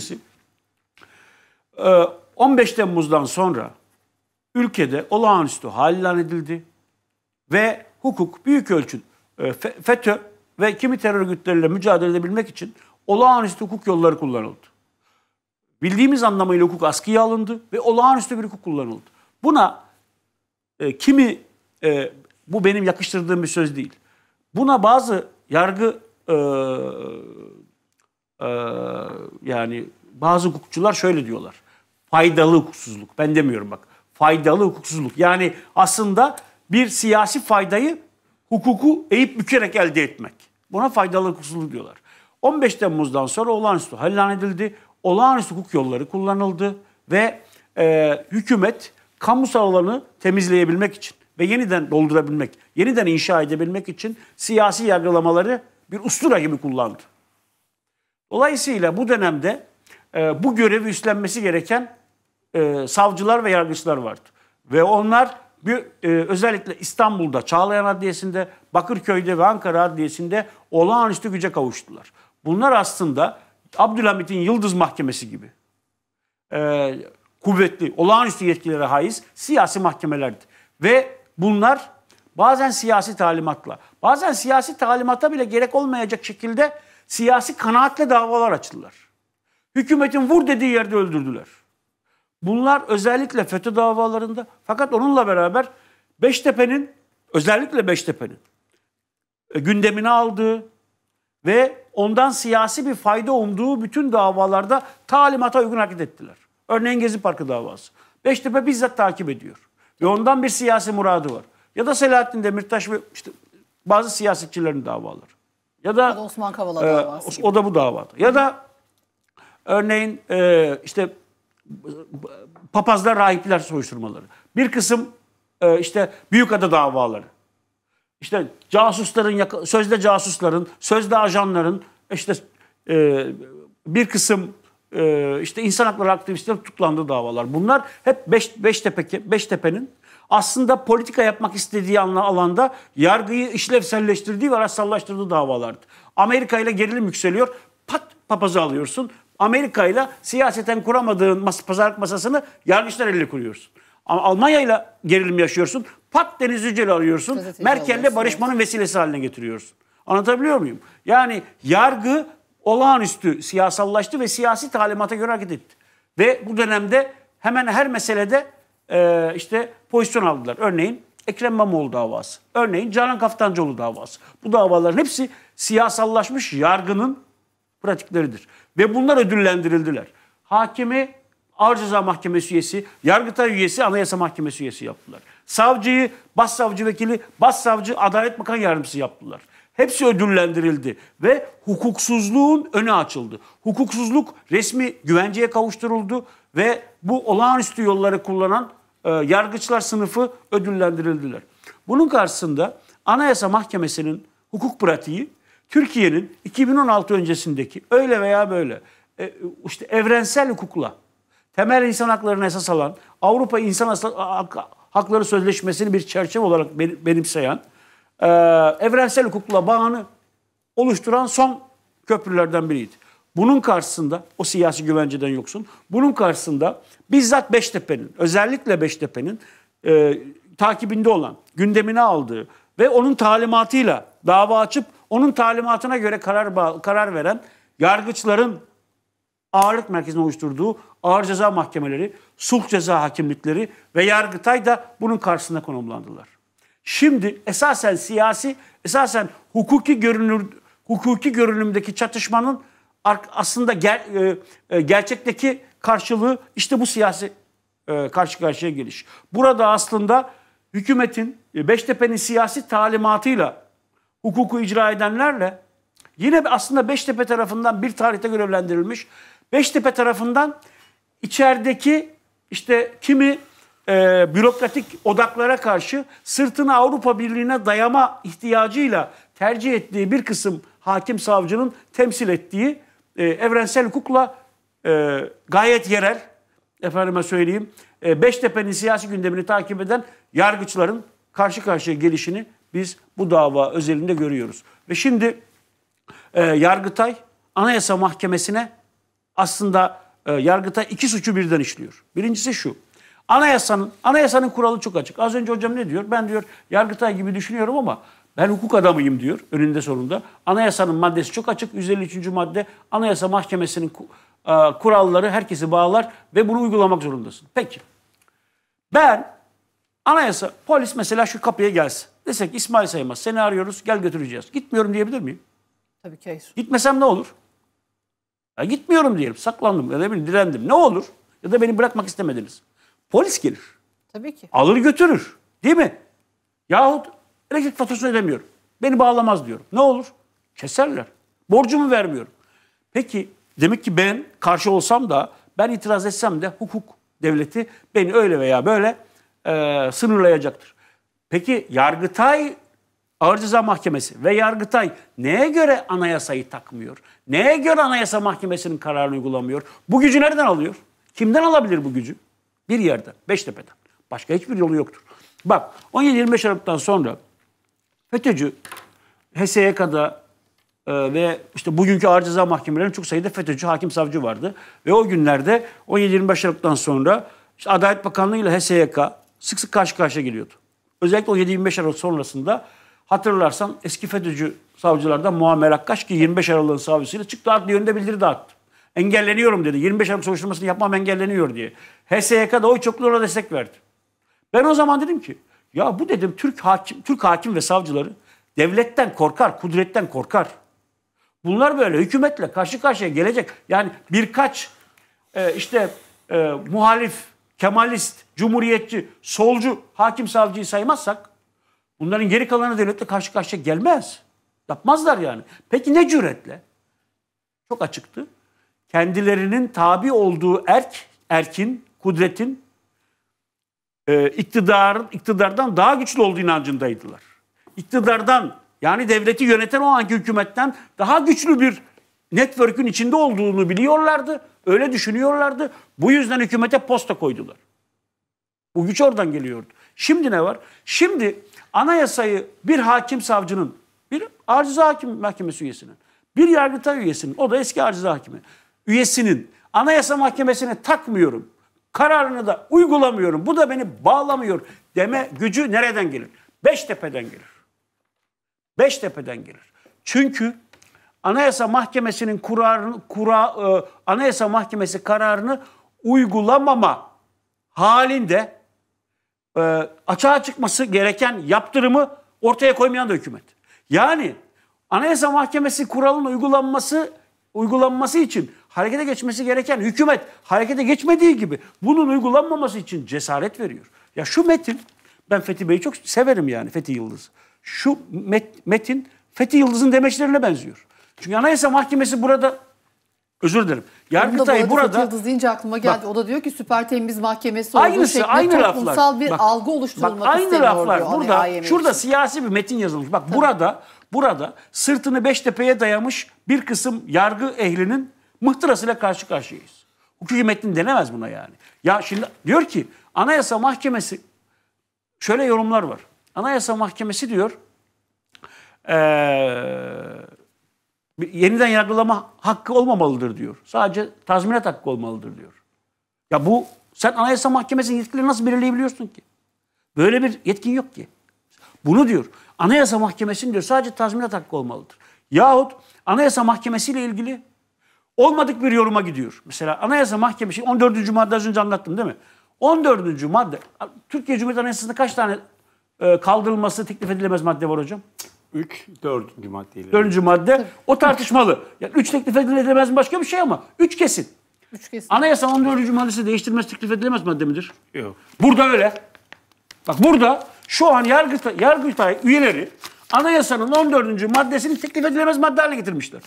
Birincisi 15 e, Temmuz'dan sonra ülkede olağanüstü hal ilan edildi ve hukuk büyük ölçüde FETÖ ve kimi terör örgütleriyle mücadele edebilmek için olağanüstü hukuk yolları kullanıldı. Bildiğimiz anlamıyla hukuk askıya alındı ve olağanüstü bir hukuk kullanıldı. Buna e, kimi e, bu benim yakıştırdığım bir söz değil. Buna bazı yargı e, ee, yani bazı hukukçular şöyle diyorlar. Faydalı hukuksuzluk. Ben demiyorum bak. Faydalı hukuksuzluk. Yani aslında bir siyasi faydayı hukuku eğip bükerek elde etmek. Buna faydalı hukuksuzluk diyorlar. 15 Temmuz'dan sonra olağanüstü hallan edildi. Olağanüstü hukuk yolları kullanıldı ve e, hükümet kamu alanı temizleyebilmek için ve yeniden doldurabilmek, yeniden inşa edebilmek için siyasi yargılamaları bir ustura gibi kullandı. Dolayısıyla bu dönemde e, bu görevi üstlenmesi gereken e, savcılar ve yargıçlar vardı. Ve onlar bir, e, özellikle İstanbul'da Çağlayan Adliyesi'nde, Bakırköy'de ve Ankara Adliyesi'nde olağanüstü güce kavuştular. Bunlar aslında Abdülhamit'in Yıldız Mahkemesi gibi e, kuvvetli, olağanüstü yetkilere haiz siyasi mahkemelerdi. Ve bunlar bazen siyasi talimatla, bazen siyasi talimata bile gerek olmayacak şekilde siyasi kanaatle davalar açtılar. Hükümetin vur dediği yerde öldürdüler. Bunlar özellikle FETÖ davalarında fakat onunla beraber Beştepe'nin özellikle Beştepe'nin e, gündemine aldığı ve ondan siyasi bir fayda umduğu bütün davalarda talimata uygun hareket ettiler. Örneğin Gezi Parkı davası. Beştepe bizzat takip ediyor. Ve ondan bir siyasi muradı var. Ya da Selahattin Demirtaş ve işte bazı siyasetçilerin davaları. Ya da, ya da Osman Kavala e, davası. gibi. O da bu davada. Ya da örneğin e, işte papazlar, rahipler soruşturmaları. Bir kısım e, işte Büyükada davaları. İşte casusların, sözde casusların, sözde ajanların, işte e, bir kısım e, işte insan hakları aktivistlerin tutuklandığı davalar. Bunlar hep Beş, Beştepe, Beştepe'nin aslında politika yapmak istediği alanda yargıyı işlevselleştirdiği ve rasyallaştırdığı davalardı. Amerika ile gerilim yükseliyor. Pat papazı alıyorsun. Amerika ile siyaseten kuramadığın mas pazarlık masasını yargıçlar elle kuruyorsun. Ama Almanya ile gerilim yaşıyorsun. Pat Deniz Yücel'i arıyorsun. ile barışmanın vesilesi haline getiriyorsun. Anlatabiliyor muyum? Yani yargı olağanüstü siyasallaştı ve siyasi talimata göre hareket etti. Ve bu dönemde hemen her meselede e, işte pozisyon aldılar. Örneğin Ekrem İmamoğlu davası, örneğin Canan Kaftancıoğlu davası. Bu davaların hepsi siyasallaşmış yargının pratikleridir. Ve bunlar ödüllendirildiler. Hakimi Ağır Ceza Mahkemesi üyesi, Yargıtay üyesi, Anayasa Mahkemesi üyesi yaptılar. Savcıyı savcı vekili, bas savcı Adalet Bakan Yardımcısı yaptılar. Hepsi ödüllendirildi ve hukuksuzluğun önü açıldı. Hukuksuzluk resmi güvenceye kavuşturuldu ve bu olağanüstü yolları kullanan e, yargıçlar sınıfı ödüllendirildiler. Bunun karşısında Anayasa Mahkemesi'nin hukuk pratiği Türkiye'nin 2016 öncesindeki öyle veya böyle e, işte evrensel hukukla temel insan haklarını esas alan Avrupa İnsan Hakları Sözleşmesi'ni bir çerçeve olarak benimseyen e, evrensel hukukla bağını oluşturan son köprülerden biriydi. Bunun karşısında o siyasi güvenceden yoksun. Bunun karşısında bizzat Beştepe'nin özellikle Beştepe'nin e, takibinde olan, gündemini aldığı ve onun talimatıyla dava açıp onun talimatına göre karar karar veren yargıçların ağırlık merkezine oluşturduğu ağır ceza mahkemeleri, sulh ceza hakimlikleri ve Yargıtay da bunun karşısında konumlandılar. Şimdi esasen siyasi, esasen hukuki görünür hukuki görünümdeki çatışmanın aslında ger, e, e, gerçekteki karşılığı işte bu siyasi e, karşı karşıya geliş. Burada aslında hükümetin e, Beştepe'nin siyasi talimatıyla hukuku icra edenlerle yine aslında Beştepe tarafından bir tarihte görevlendirilmiş Beştepe tarafından içerideki işte kimi e, bürokratik odaklara karşı sırtını Avrupa Birliği'ne dayama ihtiyacıyla tercih ettiği bir kısım hakim savcının temsil ettiği e, evrensel kukla e, gayet yerel, efendime söyleyeyim, e, Beştepe'nin siyasi gündemini takip eden yargıçların karşı karşıya gelişini biz bu dava özelinde görüyoruz. Ve şimdi e, Yargıtay Anayasa Mahkemesi'ne aslında e, Yargıtay iki suçu birden işliyor. Birincisi şu. Anayasanın anayasanın kuralı çok açık. Az önce hocam ne diyor? Ben diyor Yargıtay gibi düşünüyorum ama ben hukuk adamıyım diyor önünde sonunda. Anayasanın maddesi çok açık. 153. madde Anayasa Mahkemesi'nin e, kuralları herkesi bağlar ve bunu uygulamak zorundasın. Peki. Ben anayasa polis mesela şu kapıya gelsin. Desek İsmail Saymaz seni arıyoruz gel götüreceğiz. Gitmiyorum diyebilir miyim? Tabii ki hayır. Gitmesem ne olur? Ya gitmiyorum diyelim saklandım ya da bileyim, direndim. Ne olur? Ya da beni bırakmak istemediniz. Polis gelir. Tabii ki. Alır götürür. Değil mi? Yahut Elektrik faturasını ödemiyorum. Beni bağlamaz diyorum. Ne olur? Keserler. Borcumu vermiyorum. Peki demek ki ben karşı olsam da ben itiraz etsem de hukuk devleti beni öyle veya böyle e, sınırlayacaktır. Peki Yargıtay Ağır Ceza Mahkemesi ve Yargıtay neye göre anayasayı takmıyor? Neye göre Anayasa Mahkemesi'nin kararını uygulamıyor? Bu gücü nereden alıyor? Kimden alabilir bu gücü? Bir yerden, Beştepe'den. Başka hiçbir yolu yoktur. Bak 17-25 Aralık'tan sonra FETÖ'cü HSYK'da e, ve işte bugünkü ağır ceza mahkemelerinde çok sayıda FETÖ'cü hakim savcı vardı. Ve o günlerde 17-25 Aralık'tan sonra işte Adalet Bakanlığı ile HSYK sık sık karşı karşıya geliyordu. Özellikle 17-25 Aralık sonrasında hatırlarsan eski FETÖ'cü savcılardan Muammer Akkaş ki 25 Aralık'ın savcısıyla çıktı adli yönde bildiri dağıttı. Engelleniyorum dedi. 25 Aralık soruşturmasını yapmam engelleniyor diye. HSYK da oy çokluğuna destek verdi. Ben o zaman dedim ki ya bu dedim Türk hakim, Türk hakim ve savcıları devletten korkar, kudretten korkar. Bunlar böyle hükümetle karşı karşıya gelecek. Yani birkaç e, işte e, muhalif, kemalist, cumhuriyetçi, solcu hakim savcıyı saymazsak bunların geri kalanı devletle karşı karşıya gelmez. Yapmazlar yani. Peki ne cüretle? Çok açıktı. Kendilerinin tabi olduğu erk, erkin, kudretin e, iktidardan daha güçlü olduğu inancındaydılar. İktidardan yani devleti yöneten o anki hükümetten daha güçlü bir network'ün içinde olduğunu biliyorlardı. Öyle düşünüyorlardı. Bu yüzden hükümete posta koydular. Bu güç oradan geliyordu. Şimdi ne var? Şimdi anayasayı bir hakim savcının, bir arıza hakim mahkemesi üyesinin, bir yargıta üyesinin, o da eski arıza hakimi üyesinin anayasa mahkemesine takmıyorum kararını da uygulamıyorum, bu da beni bağlamıyor deme gücü nereden gelir? Beştepe'den gelir. Beştepe'den gelir. Çünkü Anayasa Mahkemesi'nin kurarını, kura, e, Anayasa Mahkemesi kararını uygulamama halinde e, açığa çıkması gereken yaptırımı ortaya koymayan da hükümet. Yani Anayasa Mahkemesi kuralının uygulanması uygulanması için harekete geçmesi gereken hükümet harekete geçmediği gibi bunun uygulanmaması için cesaret veriyor. Ya şu metin, ben Fethi Bey'i çok severim yani Fethi Yıldız. Şu met, metin Fethi Yıldız'ın demeçlerine benziyor. Çünkü Anayasa Mahkemesi burada Özür dilerim. Yargıtay burada... Fethi Yıldız deyince aklıma geldi. Bak, o da diyor ki süper temiz mahkemesi olduğu aynısı, aynı toplumsal laflar, bir bak, algı oluşturulmak bak, aynı laflar diyor, hani burada, hani şurada için. siyasi bir metin yazılmış. Bak Tabii. burada burada sırtını Beştepe'ye dayamış bir kısım yargı ehlinin mıhtırasıyla karşı karşıyayız. Hukuki metnin denemez buna yani. Ya şimdi diyor ki Anayasa Mahkemesi şöyle yorumlar var. Anayasa Mahkemesi diyor ee, yeniden yargılama hakkı olmamalıdır diyor. Sadece tazminat hakkı olmalıdır diyor. Ya bu sen Anayasa Mahkemesi'nin yetkileri nasıl belirleyebiliyorsun ki? Böyle bir yetkin yok ki. Bunu diyor. Anayasa Mahkemesi'nin diyor sadece tazminat hakkı olmalıdır. Yahut Anayasa Mahkemesi ile ilgili olmadık bir yoruma gidiyor. Mesela Anayasa Mahkemesi 14. madde az önce anlattım değil mi? 14. madde Türkiye Cumhuriyeti Anayasası'nda kaç tane e, kaldırılması teklif edilemez madde var hocam? 3, 4. maddeyle. 4. madde. O tartışmalı. Yani 3 teklif edilemez mi başka bir şey ama 3 kesin. 3 kesin. Anayasa 14. maddesi değiştirmez teklif edilemez madde midir? Yok. Burada öyle. Bak burada şu an Yargıtay, Yargıtay üyeleri anayasanın 14. maddesini teklif edilemez madde haline getirmişler.